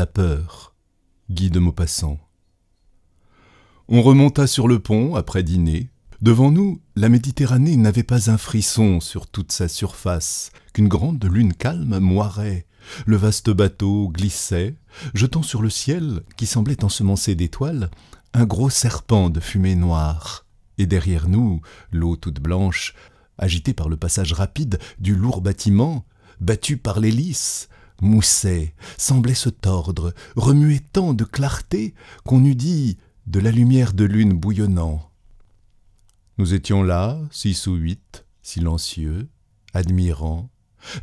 la peur. Guy de Maupassant. On remonta sur le pont après dîner. Devant nous, la Méditerranée n'avait pas un frisson sur toute sa surface, qu'une grande lune calme moirait. Le vaste bateau glissait, jetant sur le ciel, qui semblait ensemencé d'étoiles, un gros serpent de fumée noire. Et derrière nous, l'eau toute blanche, agitée par le passage rapide du lourd bâtiment, battue par l'hélice, moussait, semblait se tordre, remuait tant de clarté qu'on eût dit de la lumière de lune bouillonnant. Nous étions là, six ou huit, silencieux, admirants,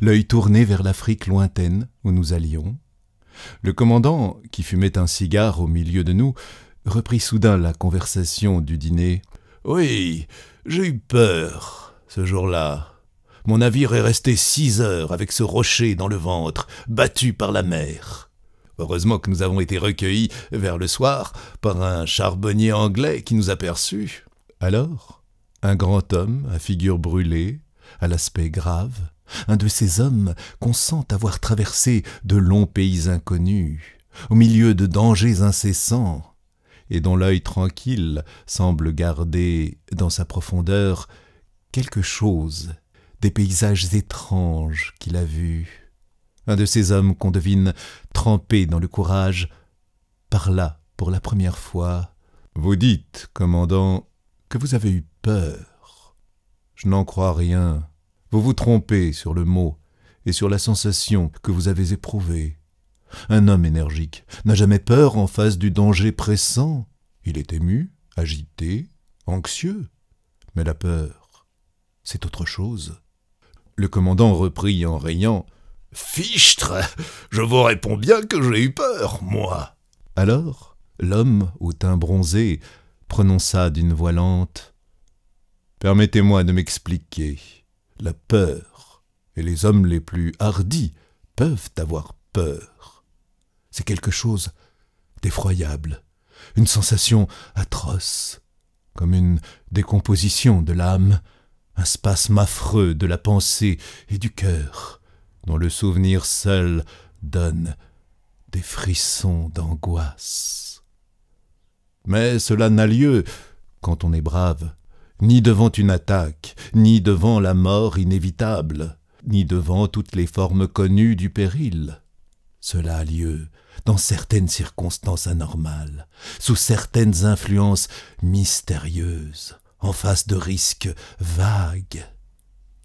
l'œil tourné vers l'Afrique lointaine où nous allions. Le commandant, qui fumait un cigare au milieu de nous, reprit soudain la conversation du dîner. Oui, j'ai eu peur ce jour-là. Mon navire est resté six heures avec ce rocher dans le ventre, battu par la mer. Heureusement que nous avons été recueillis vers le soir par un charbonnier anglais qui nous aperçut. Alors, un grand homme à figure brûlée, à l'aspect grave, un de ces hommes qu'on sent avoir traversé de longs pays inconnus, au milieu de dangers incessants, et dont l'œil tranquille semble garder, dans sa profondeur, quelque chose des paysages étranges qu'il a vus. Un de ces hommes qu'on devine trempé dans le courage parla pour la première fois. Vous dites, commandant, que vous avez eu peur. Je n'en crois rien. Vous vous trompez sur le mot et sur la sensation que vous avez éprouvée. Un homme énergique n'a jamais peur en face du danger pressant. Il est ému, agité, anxieux. Mais la peur, c'est autre chose. Le commandant reprit en riant. Fichtre. Je vous réponds bien que j'ai eu peur, moi. Alors, l'homme, au teint bronzé, prononça d'une voix lente. Permettez-moi de m'expliquer. La peur, et les hommes les plus hardis peuvent avoir peur. C'est quelque chose d'effroyable, une sensation atroce, comme une décomposition de l'âme, un spasme affreux de la pensée et du cœur, dont le souvenir seul donne des frissons d'angoisse. Mais cela n'a lieu, quand on est brave, ni devant une attaque, ni devant la mort inévitable, ni devant toutes les formes connues du péril. Cela a lieu dans certaines circonstances anormales, sous certaines influences mystérieuses, en face de risques vagues.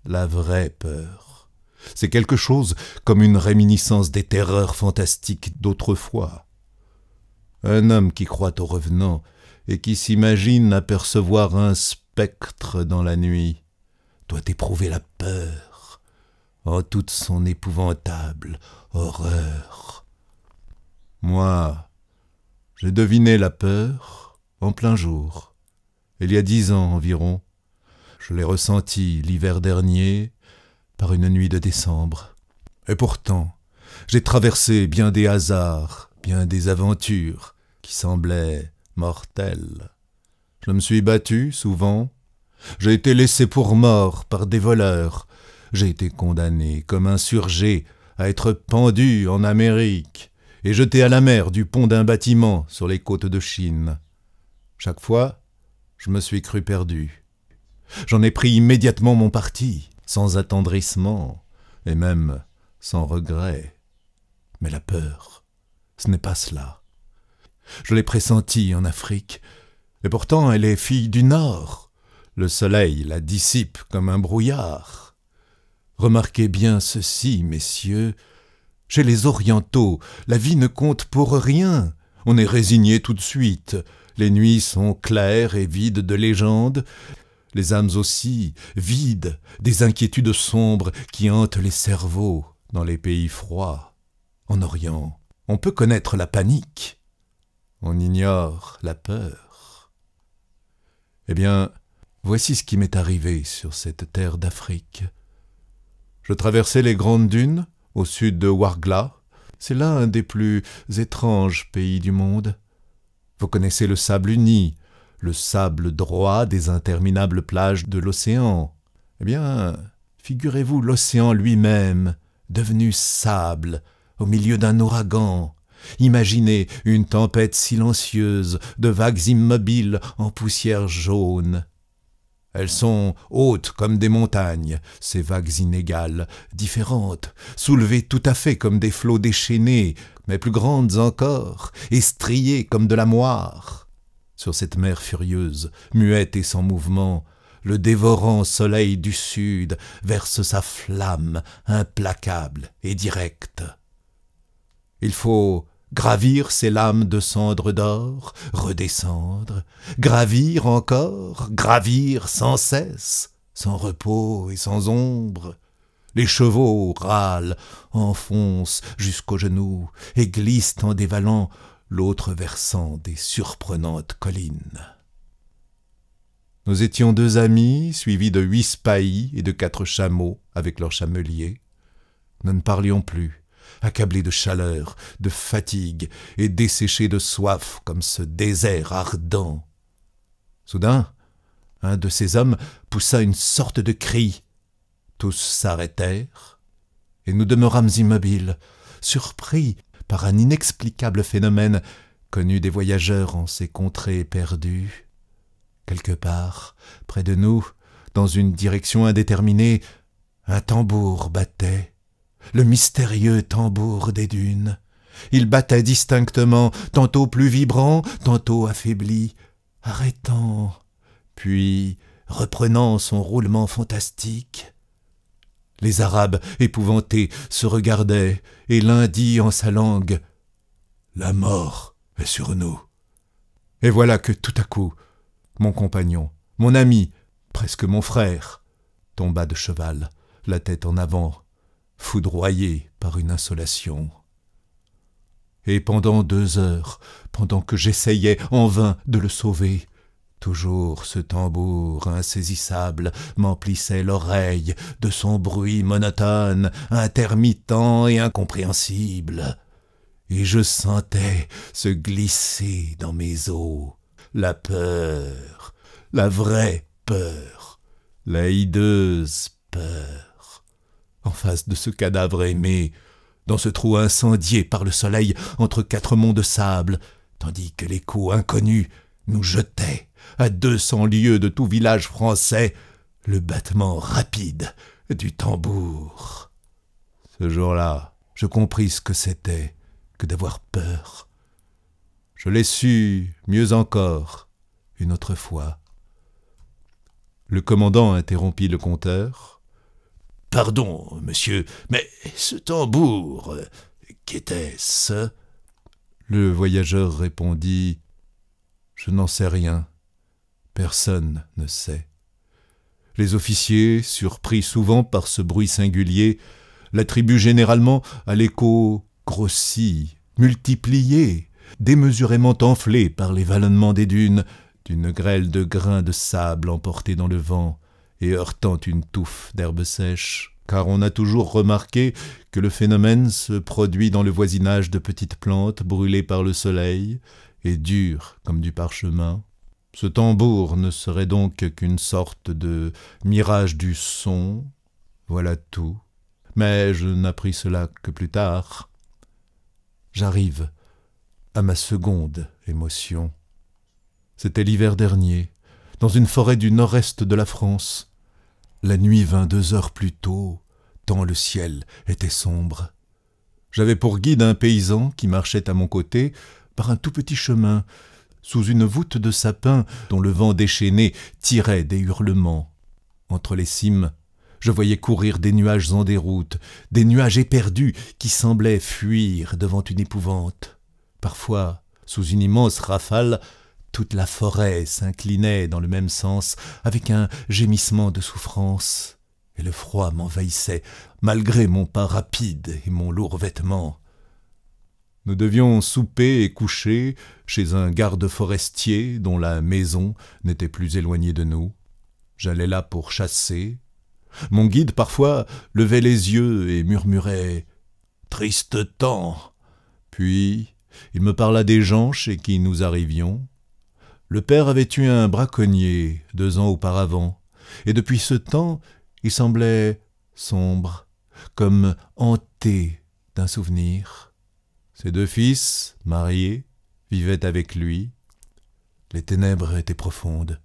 La vraie peur, c'est quelque chose comme une réminiscence des terreurs fantastiques d'autrefois. Un homme qui croit aux revenants et qui s'imagine apercevoir un spectre dans la nuit doit éprouver la peur en toute son épouvantable horreur. Moi, j'ai deviné la peur en plein jour il y a dix ans environ. Je l'ai ressenti l'hiver dernier, par une nuit de décembre. Et pourtant, j'ai traversé bien des hasards, bien des aventures, qui semblaient mortelles. Je me suis battu souvent, j'ai été laissé pour mort par des voleurs, j'ai été condamné comme insurgé à être pendu en Amérique et jeté à la mer du pont d'un bâtiment sur les côtes de Chine. Chaque fois, je me suis cru perdu. J'en ai pris immédiatement mon parti, sans attendrissement, et même sans regret. Mais la peur, ce n'est pas cela. Je l'ai pressentie en Afrique, et pourtant elle est fille du Nord. Le soleil la dissipe comme un brouillard. Remarquez bien ceci, messieurs, chez les Orientaux, la vie ne compte pour rien, on est résigné tout de suite, les nuits sont claires et vides de légendes, les âmes aussi, vides des inquiétudes sombres qui hantent les cerveaux dans les pays froids. En Orient, on peut connaître la panique, on ignore la peur. Eh bien, voici ce qui m'est arrivé sur cette terre d'Afrique. Je traversais les grandes dunes, au sud de Wargla, c'est l'un des plus étranges pays du monde. Vous connaissez le sable uni, le sable droit des interminables plages de l'océan. Eh bien, figurez-vous l'océan lui-même, devenu sable, au milieu d'un ouragan. Imaginez une tempête silencieuse, de vagues immobiles en poussière jaune. Elles sont hautes comme des montagnes, ces vagues inégales, différentes, soulevées tout à fait comme des flots déchaînés, mais plus grandes encore, estriées comme de la moire. Sur cette mer furieuse, muette et sans mouvement, le dévorant soleil du sud verse sa flamme implacable et directe. Il faut gravir ces lames de cendre d'or, redescendre, gravir encore, gravir sans cesse, sans repos et sans ombre. Les chevaux râlent, enfoncent jusqu'aux genoux et glissent en dévalant l'autre versant des surprenantes collines. Nous étions deux amis, suivis de huit spahis et de quatre chameaux avec leurs chameliers. Nous ne parlions plus accablé de chaleur, de fatigue et desséché de soif comme ce désert ardent. Soudain, un de ces hommes poussa une sorte de cri. Tous s'arrêtèrent, et nous demeurâmes immobiles, surpris par un inexplicable phénomène connu des voyageurs en ces contrées perdues. Quelque part, près de nous, dans une direction indéterminée, un tambour battait le mystérieux tambour des dunes. Il battait distinctement, tantôt plus vibrant, tantôt affaibli, arrêtant, puis reprenant son roulement fantastique. Les Arabes, épouvantés, se regardaient, et l'un dit en sa langue La mort est sur nous. Et voilà que tout à coup, mon compagnon, mon ami, presque mon frère, tomba de cheval, la tête en avant, foudroyé par une insolation. Et pendant deux heures, pendant que j'essayais en vain de le sauver, toujours ce tambour insaisissable m'emplissait l'oreille de son bruit monotone, intermittent et incompréhensible, et je sentais se glisser dans mes os la peur, la vraie peur, la hideuse peur en face de ce cadavre aimé, dans ce trou incendié par le soleil entre quatre monts de sable, tandis que l'écho inconnu nous jetait, à deux cents lieues de tout village français, le battement rapide du tambour. Ce jour-là, je compris ce que c'était que d'avoir peur. Je l'ai su, mieux encore, une autre fois. Le commandant interrompit le compteur, Pardon, monsieur, mais ce tambour, euh, qu'était-ce Le voyageur répondit Je n'en sais rien. Personne ne sait. Les officiers, surpris souvent par ce bruit singulier, l'attribuent généralement à l'écho grossi, multiplié, démesurément enflé par les vallonnements des dunes, d'une grêle de grains de sable emportés dans le vent, et heurtant une touffe d'herbe sèche, car on a toujours remarqué que le phénomène se produit dans le voisinage de petites plantes brûlées par le soleil et dures comme du parchemin. Ce tambour ne serait donc qu'une sorte de mirage du son, voilà tout. Mais je n'appris cela que plus tard. J'arrive à ma seconde émotion. C'était l'hiver dernier, dans une forêt du nord-est de la France. La nuit vint deux heures plus tôt, tant le ciel était sombre. J'avais pour guide un paysan qui marchait à mon côté par un tout petit chemin, sous une voûte de sapin dont le vent déchaîné tirait des hurlements. Entre les cimes, je voyais courir des nuages en déroute, des nuages éperdus qui semblaient fuir devant une épouvante. Parfois, sous une immense rafale, toute la forêt s'inclinait dans le même sens, avec un gémissement de souffrance, et le froid m'envahissait, malgré mon pas rapide et mon lourd vêtement. Nous devions souper et coucher chez un garde forestier dont la maison n'était plus éloignée de nous. J'allais là pour chasser. Mon guide parfois levait les yeux et murmurait Triste temps. Puis il me parla des gens chez qui nous arrivions, le père avait eu un braconnier deux ans auparavant, et depuis ce temps, il semblait sombre, comme hanté d'un souvenir. Ses deux fils, mariés, vivaient avec lui. Les ténèbres étaient profondes.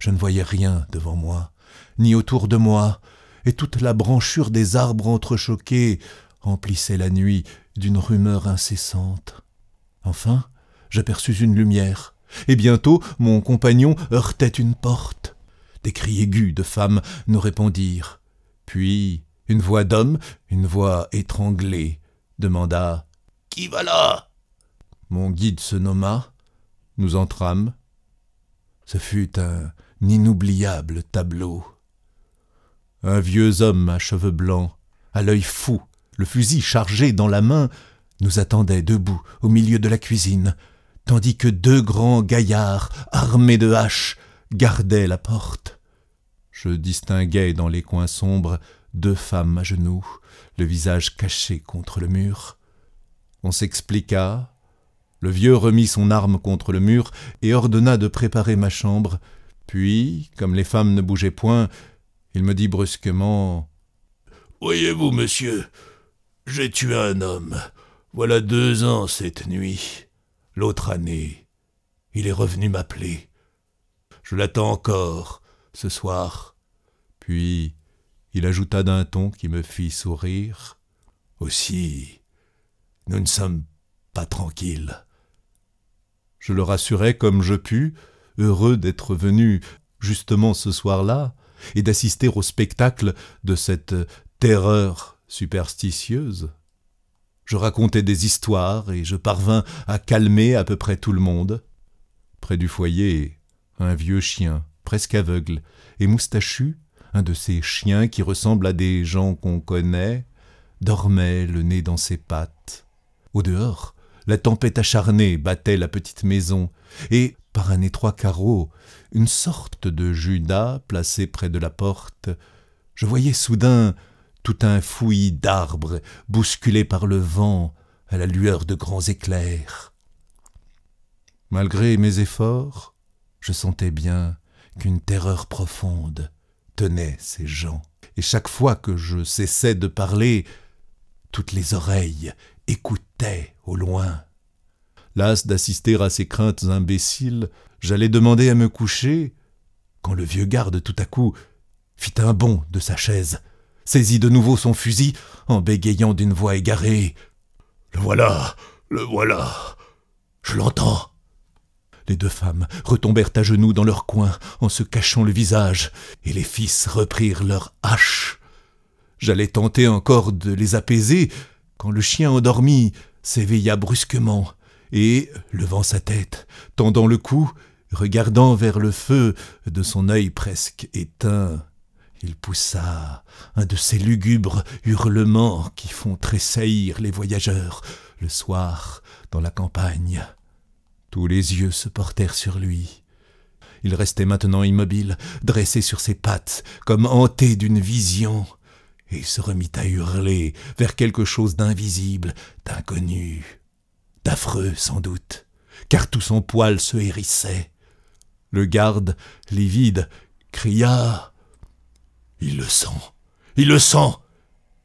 Je ne voyais rien devant moi, ni autour de moi, et toute la branchure des arbres entrechoqués remplissait la nuit d'une rumeur incessante. Enfin, j'aperçus une lumière. Et bientôt mon compagnon heurtait une porte. Des cris aigus de femmes nous répondirent. Puis une voix d'homme, une voix étranglée, demanda Qui va là Mon guide se nomma, nous entrâmes. Ce fut un inoubliable tableau. Un vieux homme à cheveux blancs, à l'œil fou, le fusil chargé dans la main, nous attendait debout au milieu de la cuisine tandis que deux grands gaillards, armés de haches, gardaient la porte. Je distinguai dans les coins sombres deux femmes à genoux, le visage caché contre le mur. On s'expliqua. Le vieux remit son arme contre le mur et ordonna de préparer ma chambre. Puis, comme les femmes ne bougeaient point, il me dit brusquement Voyez-vous, monsieur, j'ai tué un homme. Voilà deux ans cette nuit. L'autre année, il est revenu m'appeler. Je l'attends encore, ce soir. Puis il ajouta d'un ton qui me fit sourire. Aussi, nous ne sommes pas tranquilles. Je le rassurai comme je pus, heureux d'être venu justement ce soir-là et d'assister au spectacle de cette terreur superstitieuse. Je racontais des histoires et je parvins à calmer à peu près tout le monde. Près du foyer, un vieux chien, presque aveugle, et moustachu, un de ces chiens qui ressemblent à des gens qu'on connaît, dormait le nez dans ses pattes. Au dehors, la tempête acharnée battait la petite maison, et, par un étroit carreau, une sorte de Judas placé près de la porte, je voyais soudain tout un fouillis d'arbres bousculés par le vent à la lueur de grands éclairs. Malgré mes efforts, je sentais bien qu'une terreur profonde tenait ces gens, et chaque fois que je cessais de parler, toutes les oreilles écoutaient au loin. Las d'assister à ces craintes imbéciles, j'allais demander à me coucher, quand le vieux garde tout à coup fit un bond de sa chaise saisit de nouveau son fusil en bégayant d'une voix égarée. Le voilà, le voilà, je l'entends. Les deux femmes retombèrent à genoux dans leur coin en se cachant le visage, et les fils reprirent leurs haches. J'allais tenter encore de les apaiser quand le chien endormi s'éveilla brusquement et, levant sa tête, tendant le cou, regardant vers le feu de son œil presque éteint, il poussa un de ces lugubres hurlements qui font tressaillir les voyageurs le soir dans la campagne. Tous les yeux se portèrent sur lui. Il restait maintenant immobile, dressé sur ses pattes, comme hanté d'une vision, et se remit à hurler vers quelque chose d'invisible, d'inconnu, d'affreux sans doute, car tout son poil se hérissait. Le garde, livide, cria il le sent. Il le sent.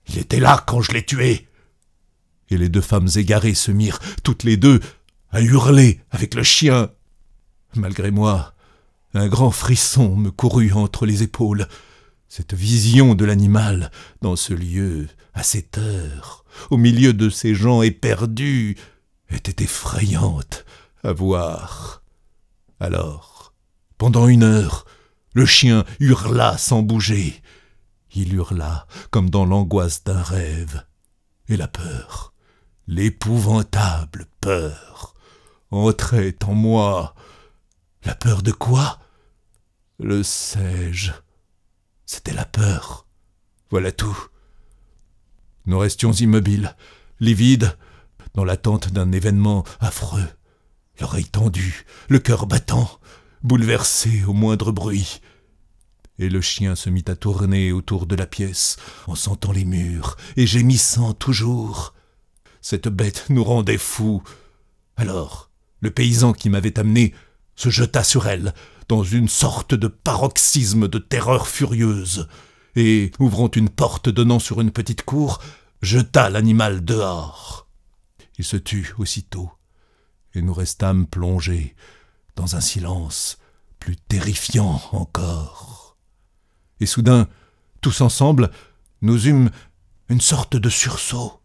Il était là quand je l'ai tué. Et les deux femmes égarées se mirent, toutes les deux, à hurler avec le chien. Malgré moi, un grand frisson me courut entre les épaules. Cette vision de l'animal, dans ce lieu, à cette heure, au milieu de ces gens éperdus, était effrayante à voir. Alors, pendant une heure, le chien hurla sans bouger. Il hurla comme dans l'angoisse d'un rêve. Et la peur, l'épouvantable peur, entrait en moi. La peur de quoi Le sais-je. C'était la peur. Voilà tout. Nous restions immobiles, livides, dans l'attente d'un événement affreux, l'oreille tendue, le cœur battant bouleversé au moindre bruit. Et le chien se mit à tourner autour de la pièce, en sentant les murs, et gémissant toujours. Cette bête nous rendait fous. Alors, le paysan qui m'avait amené se jeta sur elle, dans une sorte de paroxysme de terreur furieuse, et, ouvrant une porte donnant sur une petite cour, jeta l'animal dehors. Il se tut aussitôt, et nous restâmes plongés, dans un silence plus terrifiant encore. Et soudain, tous ensemble, nous eûmes une sorte de sursaut.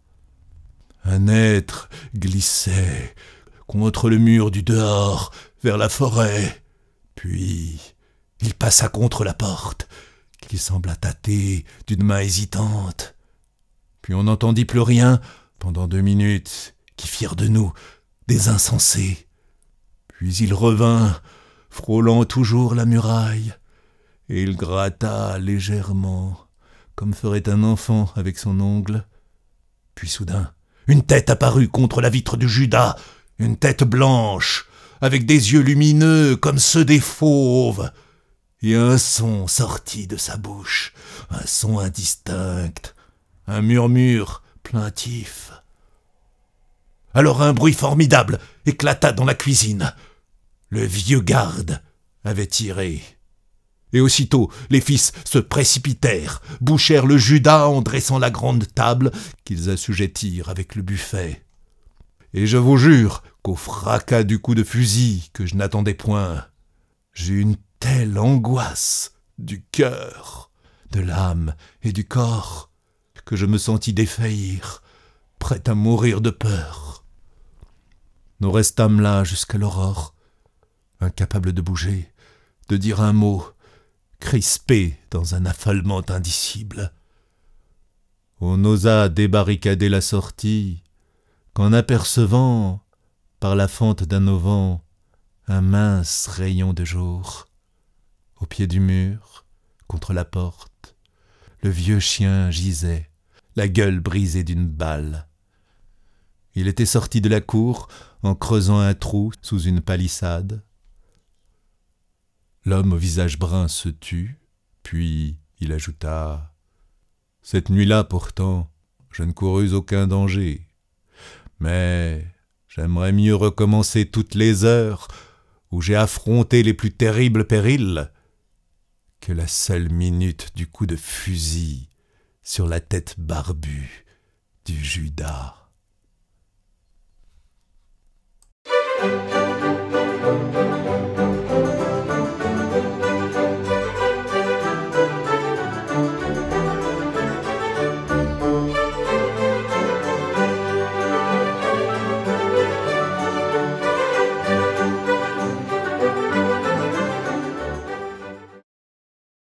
Un être glissait contre le mur du dehors vers la forêt, puis il passa contre la porte, qu'il sembla tâter d'une main hésitante. Puis on n'entendit plus rien pendant deux minutes qui firent de nous des insensés. Puis il revint, frôlant toujours la muraille, et il gratta légèrement, comme ferait un enfant avec son ongle. Puis soudain, une tête apparut contre la vitre du Judas, une tête blanche, avec des yeux lumineux comme ceux des fauves, et un son sortit de sa bouche, un son indistinct, un murmure plaintif. Alors un bruit formidable éclata dans la cuisine. Le vieux garde avait tiré. Et aussitôt, les fils se précipitèrent, bouchèrent le Judas en dressant la grande table qu'ils assujettirent avec le buffet. Et je vous jure qu'au fracas du coup de fusil que je n'attendais point, j'eus une telle angoisse du cœur, de l'âme et du corps que je me sentis défaillir, prêt à mourir de peur. Nous restâmes là jusqu'à l'aurore, incapable de bouger, de dire un mot, crispé dans un affolement indicible. On osa débarricader la sortie, qu'en apercevant, par la fente d'un auvent, un mince rayon de jour. Au pied du mur, contre la porte, le vieux chien gisait, la gueule brisée d'une balle. Il était sorti de la cour en creusant un trou sous une palissade. L'homme au visage brun se tut, puis il ajouta Cette nuit-là, pourtant, je ne courus aucun danger. Mais j'aimerais mieux recommencer toutes les heures où j'ai affronté les plus terribles périls que la seule minute du coup de fusil sur la tête barbue du Judas.